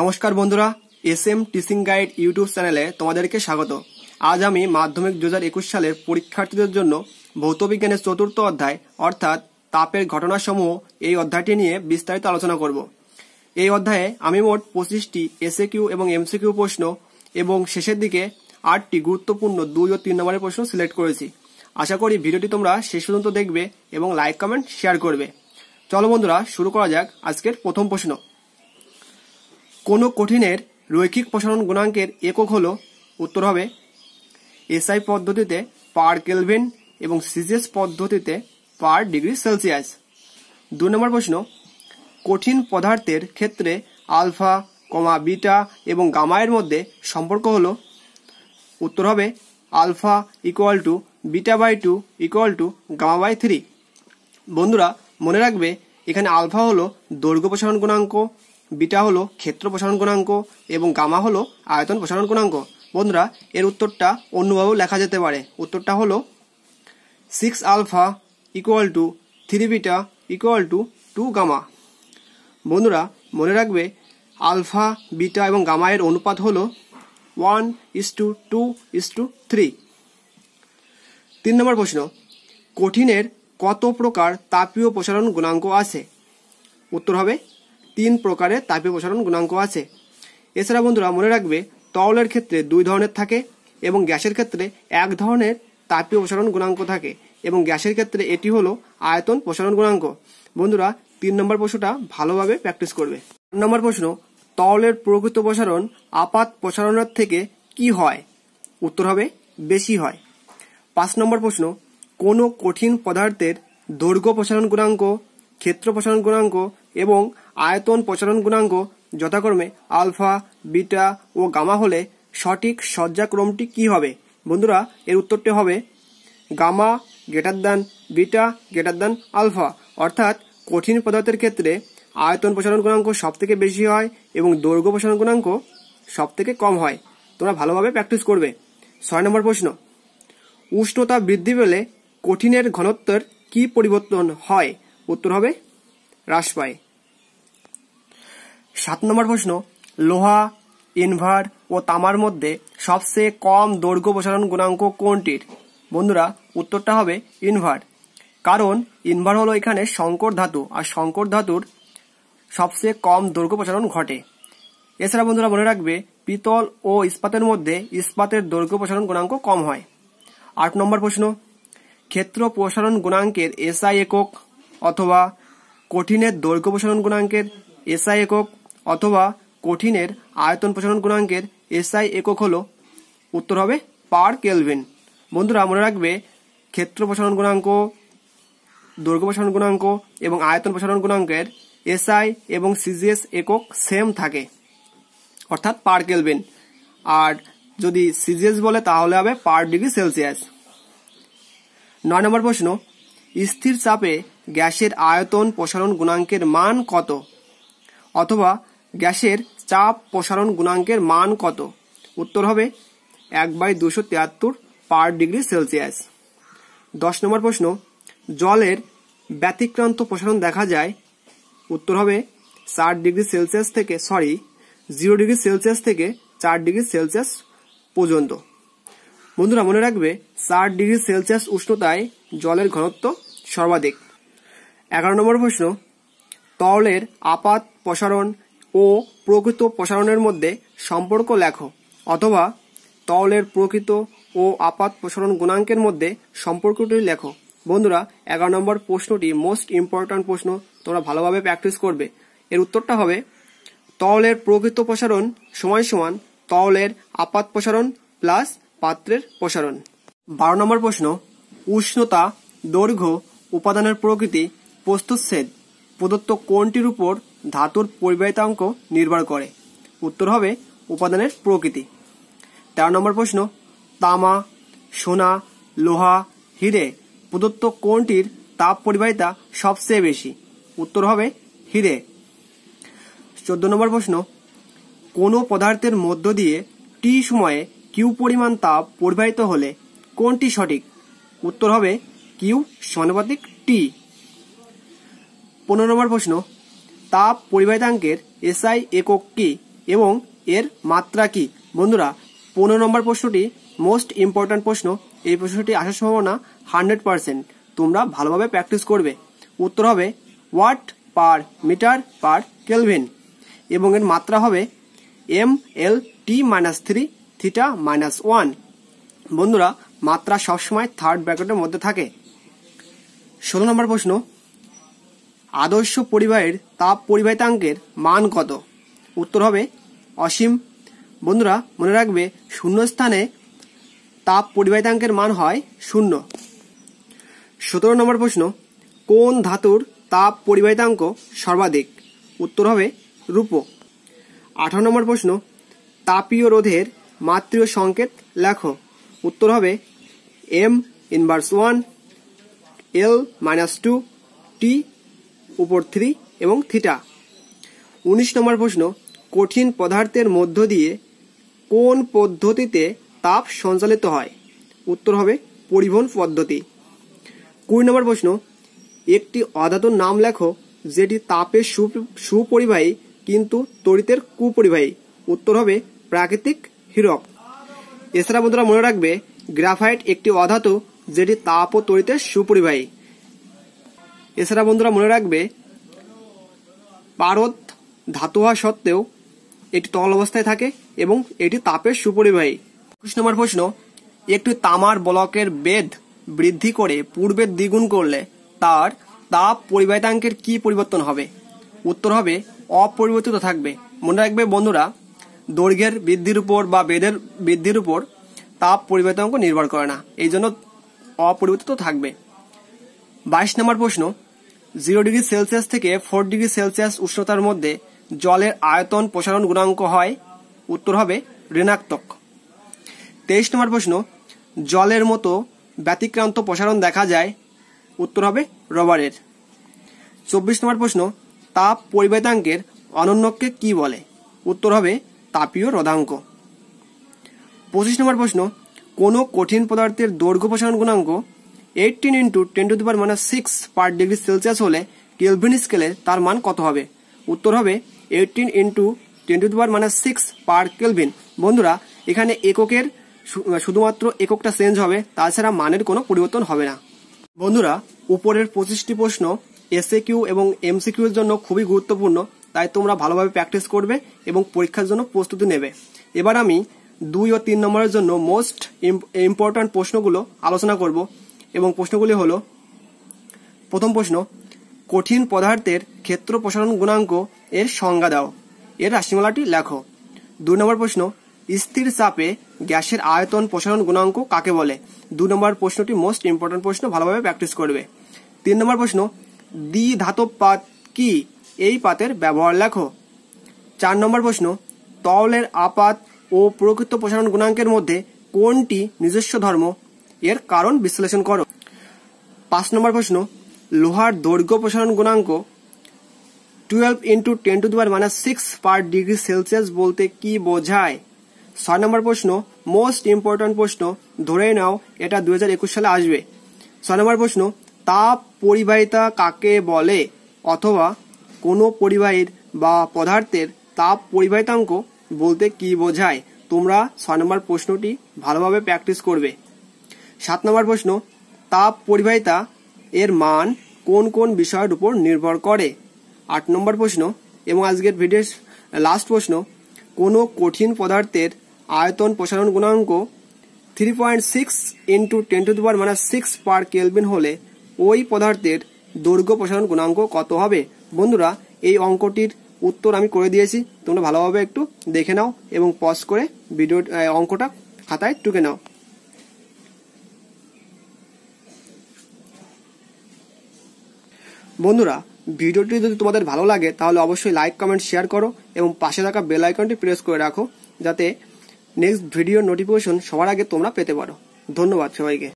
নমস্কার বন্ধুরা S M teaching guide YouTube চ্যানেলে তোমাদেরকে স্বাগত আজ আমি মাধ্যমিক দু হাজার একুশ সালের পরীক্ষার্থীদের জন্য ভৌতবিজ্ঞানের চতুর্থ অধ্যায় অর্থাৎ তাপের ঘটনাসমূহ এই অধ্যায়টি নিয়ে বিস্তারিত আলোচনা করব এই অধ্যায়ে আমি মোট পঁচিশটি এসএ কিউ এবং এমসি কিউ প্রশ্ন এবং শেষের দিকে আটটি গুরুত্বপূর্ণ দুই ও তিন নম্বরের প্রশ্ন সিলেক্ট করেছি আশা করি ভিডিওটি তোমরা শেষ পর্যন্ত দেখবে এবং লাইক কমেন্ট শেয়ার করবে চলো বন্ধুরা শুরু করা যাক আজকের প্রথম প্রশ্ন কোনো কঠিনের রৈখিক প্রসারণ গুণাঙ্কের একক হলো উত্তর হবে এসআই পদ্ধতিতে পার কেলভিন এবং সিজিএস পদ্ধতিতে পার ডিগ্রি সেলসিয়াস দু নম্বর প্রশ্ন কঠিন পদার্থের ক্ষেত্রে আলফা কমা বিটা এবং গামায়ের মধ্যে সম্পর্ক হলো উত্তর হবে alpha equal to beta by two equal to gamma by three বন্ধুরা মনে রাখবে এখানে আলফা হলো দৈর্ঘ্য প্রসারণ গুণাঙ্ক বিটা হলো ক্ষেত্র প্রসারণ গুণাঙ্ক এবং গামা হলো আয়তন প্রসারণ গুণাঙ্ক বন্ধুরা এর উত্তরটা অন্যভাবেও লেখা যেতে পারে উত্তরটা হলো six alpha equal to three beta equal to two gamma বন্ধুরা মনে রাখবে আলফা বিটা এবং গামা এর অনুপাত হলো one is to two is to three তিন নম্বর প্রশ্ন কঠিনের কত প্রকার তাপীয় প্রসারণ গুণাঙ্ক আছে উত্তর হবে তিন প্রকারের তাপীয় প্রসারণ গুণাঙ্ক আছে এছাড়া বন্ধুরা মনে রাখবে তরলের ক্ষেত্রে দুই ধরনের থাকে এবং গ্যাসের ক্ষেত্রে এক ধরনের তাপীয় প্রসারণ গুণাঙ্ক থাকে এবং গ্যাসের ক্ষেত্রে এটি হলো আয়তন প্রসারণ গুণাঙ্ক বন্ধুরা তিন নম্বর প্রশ্নটা ভালোভাবে প্র্যাকটিস করবে তিন নম্বর প্রশ্ন তরলের প্রকৃত প্রসারণ আপাত প্রসারণের থেকে কি হয় উত্তর হবে বেশি হয় পাঁচ নম্বর প্রশ্ন কোনো কঠিন পদার্থের দৈর্ঘ্য প্রসারণ গুণাঙ্ক ক্ষেত্র প্রসারণ গুণাঙ্ক এবং আয়তন প্রচলন গুণাঙ্গ যথাক্রমে আলফা বিটা ও গামা হলে সঠিক সজ্জাক্রমটি কি হবে বন্ধুরা এর উত্তরটি হবে gamma greater than beta greater than alpha অর্থাৎ কঠিন পদার্থের ক্ষেত্রে আয়তন প্রচারণ গুণাঙ্ক সব থেকে বেশি হয় এবং দৈর্ঘ্য প্রসারণ গুণাঙ্ক সব থেকে কম হয় তোমরা ভালোভাবে প্র্যাকটিস করবে ছয় নম্বর প্রশ্ন উষ্ণতা বৃদ্ধি পেলে কঠিনের ঘনত্বের কি পরিবর্তন হয় উত্তর হবে হ্রাস পায় সাত নম্বর প্রশ্ন লোহা ইনভার ও তামার মধ্যে সবচেয়ে কম দৈর্ঘ্য প্রসারণ গুণাঙ্ক কোনটির বন্ধুরা উত্তরটা হবে ইনভার কারণ ইনভার হলো এখানে সংকর ধাতু আর সংকর ধাতুর সবচেয়ে কম দৈর্ঘ্য প্রসারণ ঘটে এছাড়া বন্ধুরা মনে রাখবে পিতল ও ইস্পাতের মধ্যে ইস্পাতের দৈর্ঘ্য প্রসারণ গুণাঙ্ক কম হয় আট নম্বর প্রশ্ন ক্ষেত্র প্রসারণ গুণাঙ্কের এসআই একক অথবা কঠিনের দৈর্ঘ্য প্রসারণ গুণাঙ্কের এসআই একক অথবা কঠিনের আয়তন প্রসারণ গুণাঙ্কের এসআই একক হল উত্তর হবে পার কেলভিন বন্ধুরা মনে রাখবে ক্ষেত্র প্রসারণ গুণাঙ্ক দৈর্ঘ্য প্রসারণ গুণাঙ্ক এবং আয়তন প্রসারণ গুণাঙ্কের এসআই এবং সিজিএস একক সেম থাকে অর্থাৎ পার কেলভিন আর যদি সিজিএস বলে তাহলে হবে পার ডিগ্রি সেলসিয়াস নয় নম্বর প্রশ্ন স্থির চাপে গ্যাসের আয়তন প্রসারণ গুণাঙ্কের মান কত অথবা গ্যাসের চাপ প্রসারণ গুণাঙ্কের মান কত উত্তর হবে এক বাই দুশো তিয়াত্তর পার ডিগ্রি সেলসিয়াস দশ নম্বর প্রশ্ন জলের ব্যতিক্রান্ত প্রসারণ দেখা যায় উত্তর হবে চার ডিগ্রি সেলসিয়াস থেকে সরি জিরো ডিগ্রি সেলসিয়াস থেকে চার ডিগ্রি সেলসিয়াস পর্যন্ত বন্ধুরা মনে রাখবে চার ডিগ্রি সেলসিয়াস উষ্ণতায় জলের ঘনত্ব সর্বাধিক এগারো নম্বর প্রশ্ন তরলের আপাত প্রসারণ ও প্রকৃত প্রসারণের মধ্যে সম্পর্ক লেখো অথবা তলের প্রকৃত ও আপাত প্রসারণ গুণাঙ্কের মধ্যে সম্পর্কটি লেখো বন্ধুরা এগারো নম্বর প্রশ্নটি মোস্ট ইম্পর্ট্যান্ট প্রশ্ন তোমরা ভালোভাবে প্র্যাকটিস করবে এর উত্তরটা হবে তলের প্রকৃত প্রসারণ সময় সমান তলের আপাত প্রসারণ প্লাস পাত্রের প্রসারণ বারো নম্বর প্রশ্ন উষ্ণতা দৈর্ঘ্য উপাদানের প্রকৃতি প্রস্তুচ্ছেদ প্রদত্ত কোনটির উপর ধাতুর পরিবাহিতাঙ্ক নির্ভর করে উত্তর হবে উপাদানের প্রকৃতি তেরো নম্বর প্রশ্ন তামা সোনা লোহা হিরে প্রদত্ত কোনটির তাপ পরিবাহিতা সবচেয়ে বেশি উত্তর হবে হিরে চোদ্দ নম্বর প্রশ্ন কোনো পদার্থের মধ্য দিয়ে টি সময়ে কিউ পরিমাণ তাপ পরিবাহিত হলে কোনটি সঠিক উত্তর হবে কিউ সমানুপাতিক টি পনেরো নম্বর প্রশ্ন তাপ পরিবাহিতাঙ্কের এসআই একক কি এবং এর মাত্রা কি বন্ধুরা পনেরো নম্বর প্রশ্নটি মোস্ট ইম্পর্ট্যান্ট প্রশ্ন এই প্রশ্নটি আসার সম্ভাবনা হান্ড্রেড পারসেন্ট তোমরা ভালোভাবে প্র্যাকটিস করবে উত্তর হবে watt per metre per kelvin এবং এর মাত্রা হবে M L T minus three theta minus one বন্ধুরা মাত্রা সবসময় থার্ড ব্র্যাকেটের মধ্যে থাকে ষোলো নম্বর প্রশ্ন আদর্শ পরিবাহের তাপ পরিবাহিতাঙ্কের মান কত উত্তর হবে অসীম বন্ধুরা মনে রাখবে শূন্যস্থানে তাপ পরিবাহিতাঙ্কের মান হয় শূন্য সতেরো নম্বর প্রশ্ন কোন ধাতুর তাপ পরিবাহিতাঙ্ক সর্বাধিক উত্তর হবে রূপ আঠারো নম্বর প্রশ্ন তাপীয় রোধের মাতৃয় সংকেত লেখো উত্তর হবে M inverse one L minus two T উপর থ্রি এবং থিটা উনিশ নম্বর প্রশ্ন কঠিন পদার্থের মধ্য দিয়ে কোন পদ্ধতিতে তাপ সঞ্চালিত হয় উত্তর হবে পরিবহন পদ্ধতি কুড়ি নম্বর প্রশ্ন একটি অধাতুর নাম লেখো যেটি তাপের সুপরিবাহী কিন্তু তড়িতের কুপরিবাহী উত্তর হবে প্রাকৃতিক হিরক এছাড়া বন্ধুরা মনে রাখবে গ্রাফাইট একটি অধাতু যেটি তাপ ও তড়িতের সুপরিবাহী এছাড়া বন্ধুরা মনে রাখবে পারদ ধাতু হওয়া সত্ত্বেও এটি তল অবস্থায় থাকে এবং এটি তাপের সুপরিবাহী একুশ নম্বর প্রশ্ন একটি তামার ব্লকের বেদ বৃদ্ধি করে পূর্বের দ্বিগুণ করলে তার তাপ পরিবাহিতাঙ্কের কি পরিবর্তন হবে উত্তর হবে অপরিবর্তিত থাকবে মনে রাখবে বন্ধুরা দৈর্ঘ্যের বৃদ্ধির উপর বা বেদের বৃদ্ধির উপর তাপ পরিবাহিতাঙ্ক নির্ভর করে না এই জন্য অপরিবর্তিত থাকবে বাইশ নম্বর প্রশ্ন জিরো ডিগ্রি সেলসিয়াস থেকে ফোর ডিগ্রি সেলসিয়াস উষ্ণতার মধ্যে জলের আয়তন প্রসারণ গুণাঙ্ক হয় উত্তর হবে ঋণাত্মক তেইশ নম্বর প্রশ্ন জলের মতো ব্যতিক্রান্ত প্রসারণ দেখা যায় উত্তর হবে রবারের চব্বিশ নম্বর প্রশ্ন তাপ পরিবেদাঙ্কের অনন্যকে কি বলে উত্তর হবে তাপীয় রদাঙ্ক পঁচিশ নম্বর প্রশ্ন কোনো কঠিন পদার্থের দৈর্ঘ্য প্রসারণ গুণাঙ্ক eighteen into ten to the power minus six per degree Celsius হলে কেলভিন স্কেলে তার মান কত হবে উত্তর হবে eighteen into ten to the power minus six per kelvin বন্ধুরা এখানে এককের শুধুমাত্র এককটা চেঞ্জ হবে তাছাড়া মানের কোনো পরিবর্তন হবে না বন্ধুরা উপরের পঁচিশটি প্রশ্ন এসএ কিউ এবং এমসি কিউ এর জন্য খুবই গুরুত্বপূর্ণ তাই তোমরা ভালোভাবে প্র্যাকটিস করবে এবং পরীক্ষার জন্য প্রস্তুতি নেবে এবার আমি দুই ও তিন নম্বরের জন্য মোস্ট ইম্পর্ট্যান্ট প্রশ্নগুলো আলোচনা করব এবং প্রশ্নগুলি হল প্রথম প্রশ্ন কঠিন পদার্থের ক্ষেত্র প্রসারণ গুণাঙ্ক এর সংজ্ঞা দাও এর রাশিমালাটি লেখো দুই নম্বর প্রশ্ন স্থির চাপে গ্যাসের আয়তন প্রসারণ গুণাঙ্ক কাকে বলে দু নম্বর প্রশ্নটি মোস্ট ইম্পর্টেন্ট প্রশ্ন ভালোভাবে প্র্যাকটিস করবে তিন নম্বর প্রশ্ন দ্বি ধাতব পাত কি এই পাতের ব্যবহার লেখো চার নম্বর প্রশ্ন তলের আপাত ও প্রকৃত প্রসারণ গুণাঙ্কের মধ্যে কোনটি নিজস্ব ধর্ম এর কারণ বিশ্লেষণ করো পাঁচ নম্বর প্রশ্ন লোহার দৈর্ঘ্য প্রসারণ গুণাঙ্ক twelve into ten to the power minus six per degree Celsius বলতে কি বোঝায় ছয় নম্বর প্রশ্ন মোস্ট ইম্পর্ট্যান্ট প্রশ্ন ধরে নাও এটা দু সালে আসবে ছয় নম্বর প্রশ্ন তাপ পরিবাহিতা কাকে বলে অথবা কোনো পরিবাহীর বা পদার্থের তাপ পরিবাহিতাঙ্ক বলতে কি বোঝায় তোমরা ছয় নম্বর প্রশ্নটি ভালোভাবে প্র্যাকটিস করবে সাত নম্বর প্রশ্ন তাপ পরিবাহিতা এর মান কোন কোন বিষয়ের উপর নির্ভর করে আট নম্বর প্রশ্ন এবং আজকের ভিডিওর লাস্ট প্রশ্ন কোনো কঠিন পদার্থের আয়তন প্রসারণ গুণাঙ্ক three point six into ten to the power মানে সিক্স পার কেলভিন হলে ওই পদার্থের দৈর্ঘ্য প্রসারণ গুণাঙ্ক কত হবে বন্ধুরা এই অঙ্কটির উত্তর আমি করে দিয়েছি তোমরা ভালোভাবে একটু দেখে নাও এবং পজ করে ভিডিও অঙ্কটা খাতায় টুকে নাও বন্ধুরা ভিডিওটি যদি তোমাদের ভালো লাগে তাহলে অবশ্যই লাইক কমেন্ট শেয়ার করো এবং পাশে থাকা বেল আইকনটি প্রেস করে রাখো যাতে নেক্সট ভিডিওর নোটিফিকেশন সবার আগে তোমরা পেতে পারো ধন্যবাদ সবাইকে